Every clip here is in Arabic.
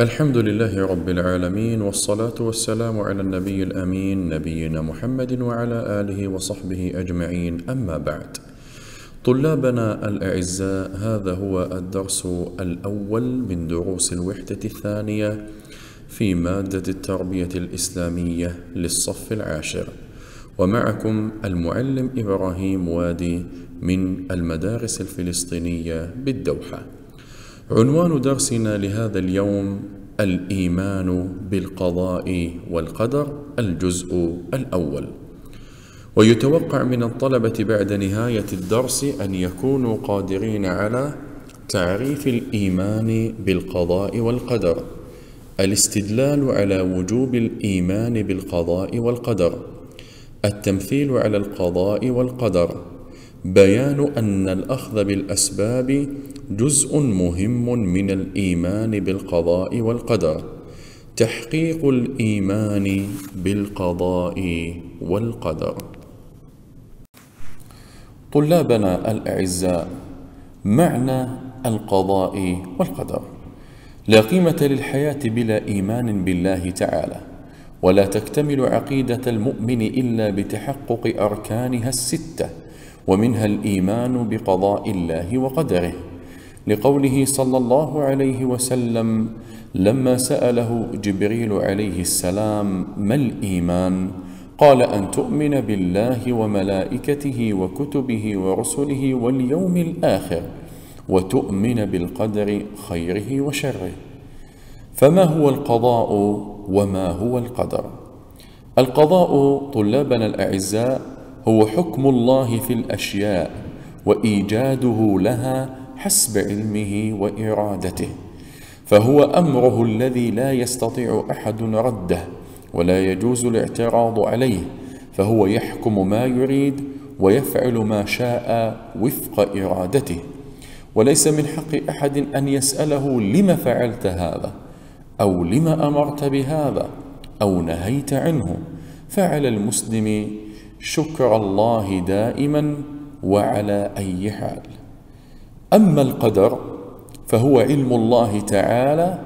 الحمد لله رب العالمين والصلاة والسلام على النبي الأمين نبينا محمد وعلى آله وصحبه أجمعين أما بعد طلابنا الأعزاء هذا هو الدرس الأول من دروس الوحدة الثانية في مادة التربية الإسلامية للصف العاشر ومعكم المعلم إبراهيم وادي من المدارس الفلسطينية بالدوحة عنوان درسنا لهذا اليوم الايمان بالقضاء والقدر الجزء الاول ويتوقع من الطلبه بعد نهايه الدرس ان يكونوا قادرين على تعريف الايمان بالقضاء والقدر الاستدلال على وجوب الايمان بالقضاء والقدر التمثيل على القضاء والقدر بيان أن الأخذ بالأسباب جزء مهم من الإيمان بالقضاء والقدر تحقيق الإيمان بالقضاء والقدر طلابنا الأعزاء معنى القضاء والقدر لا قيمة للحياة بلا إيمان بالله تعالى ولا تكتمل عقيدة المؤمن إلا بتحقق أركانها الستة ومنها الايمان بقضاء الله وقدره لقوله صلى الله عليه وسلم لما ساله جبريل عليه السلام ما الايمان قال ان تؤمن بالله وملائكته وكتبه ورسله واليوم الاخر وتؤمن بالقدر خيره وشره فما هو القضاء وما هو القدر القضاء طلابنا الاعزاء هو حكم الله في الاشياء وايجاده لها حسب علمه وارادته فهو امره الذي لا يستطيع احد رده ولا يجوز الاعتراض عليه فهو يحكم ما يريد ويفعل ما شاء وفق ارادته وليس من حق احد ان يساله لم فعلت هذا او لم امرت بهذا او نهيت عنه فعلى المسلم شكر الله دائما وعلى أي حال أما القدر فهو علم الله تعالى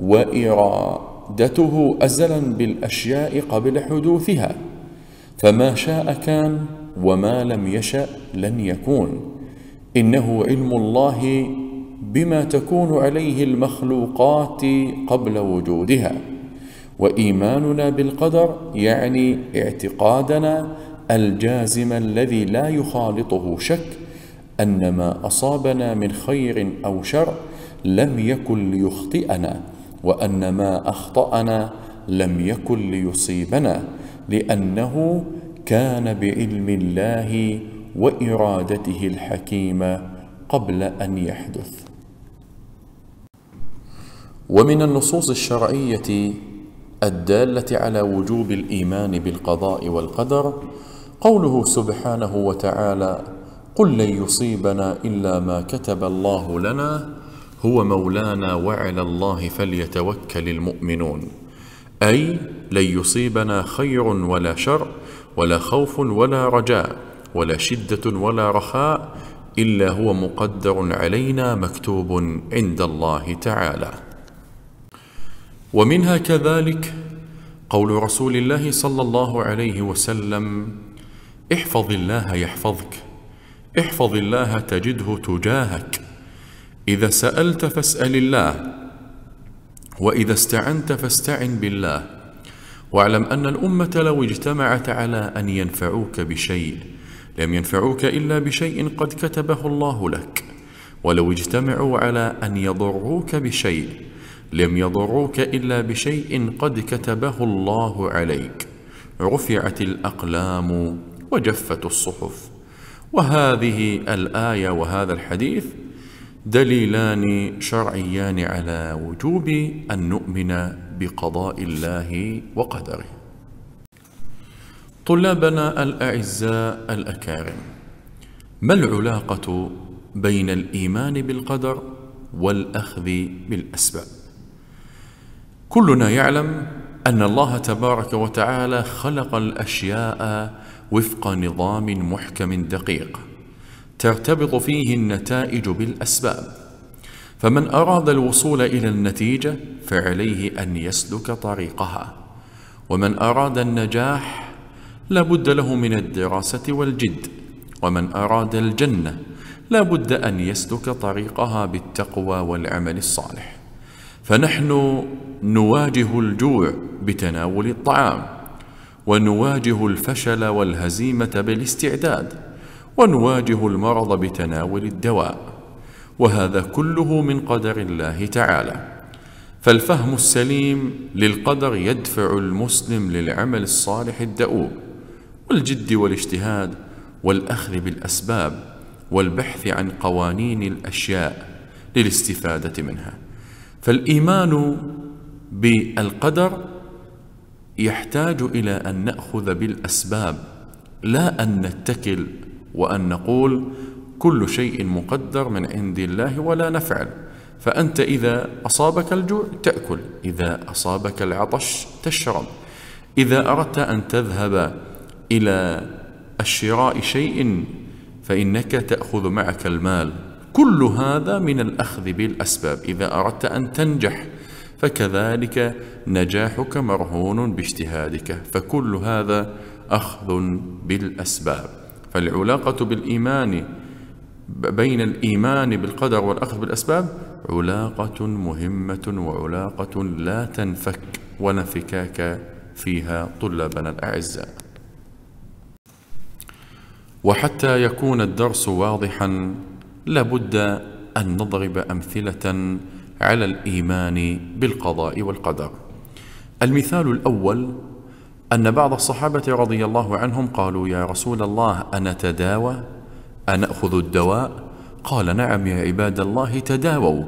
وإرادته أزلا بالأشياء قبل حدوثها فما شاء كان وما لم يشأ لن يكون إنه علم الله بما تكون عليه المخلوقات قبل وجودها وإيماننا بالقدر يعني اعتقادنا الجازم الذي لا يخالطه شك أن ما أصابنا من خير أو شر لم يكن ليخطئنا وأن ما أخطأنا لم يكن ليصيبنا لأنه كان بعلم الله وإرادته الحكيمة قبل أن يحدث ومن النصوص الشرعية الدالة على وجوب الإيمان بالقضاء والقدر قوله سبحانه وتعالى قل لن يصيبنا الا ما كتب الله لنا هو مولانا وعلى الله فليتوكل المؤمنون اي لن يصيبنا خير ولا شر ولا خوف ولا رجاء ولا شده ولا رخاء الا هو مقدر علينا مكتوب عند الله تعالى ومنها كذلك قول رسول الله صلى الله عليه وسلم احفظ الله يحفظك احفظ الله تجده تجاهك إذا سألت فاسأل الله وإذا استعنت فاستعن بالله واعلم أن الأمة لو اجتمعت على أن ينفعوك بشيء لم ينفعوك إلا بشيء قد كتبه الله لك ولو اجتمعوا على أن يضروك بشيء لم يضروك إلا بشيء قد كتبه الله عليك رفعت الأقلام وجفت الصحف وهذه الآية وهذا الحديث دليلان شرعيان على وجوب أن نؤمن بقضاء الله وقدره طلابنا الأعزاء الأكارم ما العلاقة بين الإيمان بالقدر والأخذ بالأسباب كلنا يعلم أن الله تبارك وتعالى خلق الأشياء وفق نظام محكم دقيق ترتبط فيه النتائج بالأسباب فمن أراد الوصول إلى النتيجة فعليه أن يسلك طريقها ومن أراد النجاح لابد له من الدراسة والجد ومن أراد الجنة لابد أن يسلك طريقها بالتقوى والعمل الصالح فنحن نواجه الجوع بتناول الطعام ونواجه الفشل والهزيمه بالاستعداد ونواجه المرض بتناول الدواء وهذا كله من قدر الله تعالى فالفهم السليم للقدر يدفع المسلم للعمل الصالح الدؤوب والجد والاجتهاد والاخذ بالاسباب والبحث عن قوانين الاشياء للاستفاده منها فالايمان بالقدر يحتاج إلى أن نأخذ بالأسباب لا أن نتكل وأن نقول كل شيء مقدر من عند الله ولا نفعل فأنت إذا أصابك الجوع تأكل إذا أصابك العطش تشرب إذا أردت أن تذهب إلى الشراء شيء فإنك تأخذ معك المال كل هذا من الأخذ بالأسباب إذا أردت أن تنجح فكذلك نجاحك مرهون باجتهادك فكل هذا أخذ بالأسباب فالعلاقة بالإيمان بين الإيمان بالقدر والأخذ بالأسباب علاقة مهمة وعلاقة لا تنفك ونفكاك فيها طلابنا الأعزاء وحتى يكون الدرس واضحا لابد أن نضرب أمثلة على الإيمان بالقضاء والقدر المثال الأول أن بعض الصحابة رضي الله عنهم قالوا يا رسول الله أنتداوى أنأخذ الدواء قال نعم يا عباد الله تداووا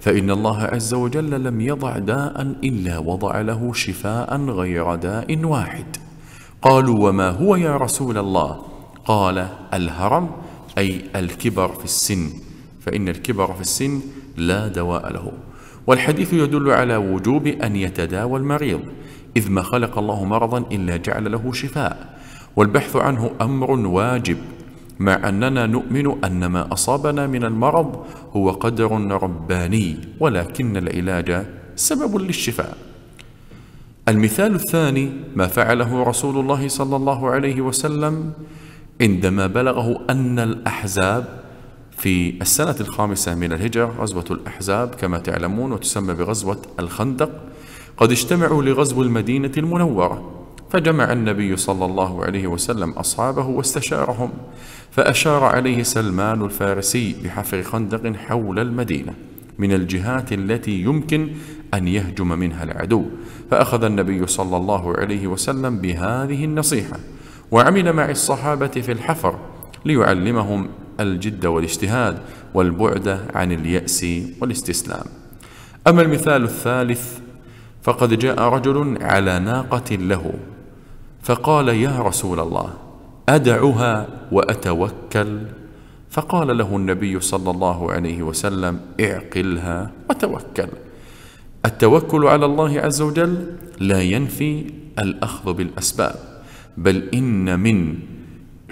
فإن الله عز وجل لم يضع داء إلا وضع له شفاء غير داء واحد قالوا وما هو يا رسول الله قال الهرم أي الكبر في السن فإن الكبر في السن لا دواء له والحديث يدل على وجوب أن يتداوى المريض إذ ما خلق الله مرضا إلا جعل له شفاء والبحث عنه أمر واجب مع أننا نؤمن أن ما أصابنا من المرض هو قدر رباني ولكن العلاج سبب للشفاء المثال الثاني ما فعله رسول الله صلى الله عليه وسلم عندما بلغه أن الأحزاب في السنة الخامسة من الهجرة غزوة الأحزاب كما تعلمون وتسمى بغزوة الخندق قد اجتمعوا لغزو المدينة المنورة فجمع النبي صلى الله عليه وسلم أصحابه واستشارهم فأشار عليه سلمان الفارسي بحفر خندق حول المدينة من الجهات التي يمكن أن يهجم منها العدو فأخذ النبي صلى الله عليه وسلم بهذه النصيحة وعمل مع الصحابة في الحفر ليعلمهم الجد والاجتهاد والبعد عن اليأس والاستسلام أما المثال الثالث فقد جاء رجل على ناقة له فقال يا رسول الله أدعها وأتوكل فقال له النبي صلى الله عليه وسلم اعقلها وتوكل التوكل على الله عز وجل لا ينفي الأخذ بالأسباب بل إن من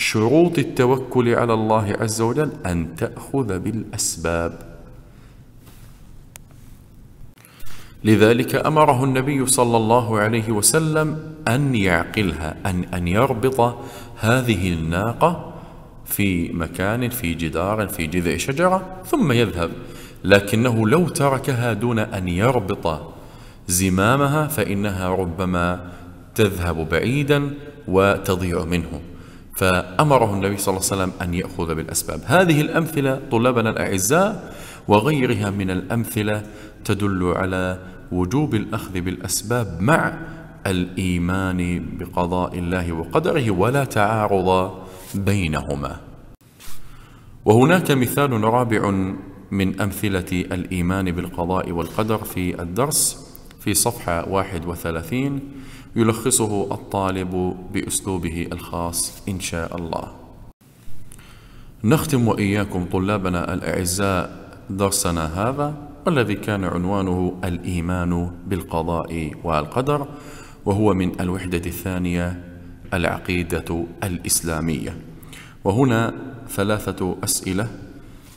شروط التوكل على الله عز وجل أن تأخذ بالأسباب لذلك أمره النبي صلى الله عليه وسلم أن يعقلها أن, أن يربط هذه الناقة في مكان في جدار في جذع شجرة ثم يذهب لكنه لو تركها دون أن يربط زمامها فإنها ربما تذهب بعيدا وتضيع منه فأمره النبي صلى الله عليه وسلم أن يأخذ بالأسباب هذه الأمثلة طلابنا الأعزاء وغيرها من الأمثلة تدل على وجوب الأخذ بالأسباب مع الإيمان بقضاء الله وقدره ولا تعارض بينهما وهناك مثال رابع من أمثلة الإيمان بالقضاء والقدر في الدرس في صفحة 31 يلخصه الطالب بأسلوبه الخاص إن شاء الله نختم وإياكم طلابنا الأعزاء درسنا هذا والذي كان عنوانه الإيمان بالقضاء والقدر وهو من الوحدة الثانية العقيدة الإسلامية وهنا ثلاثة أسئلة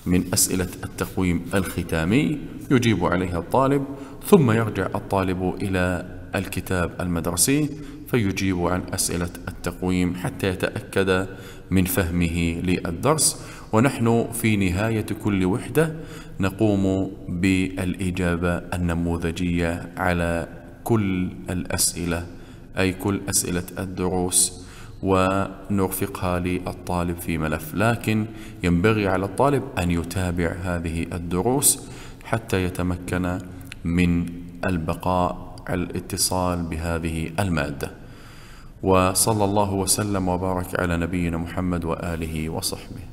من أسئلة التقويم الختامي يجيب عليها الطالب ثم يرجع الطالب إلى الكتاب المدرسي فيجيب عن أسئلة التقويم حتى يتأكد من فهمه للدرس ونحن في نهاية كل وحدة نقوم بالإجابة النموذجية على كل الأسئلة أي كل أسئلة الدروس ونرفقها للطالب في ملف لكن ينبغي على الطالب أن يتابع هذه الدروس حتى يتمكن من البقاء على الاتصال بهذه المادة وصلى الله وسلم وبارك على نبينا محمد وآله وصحبه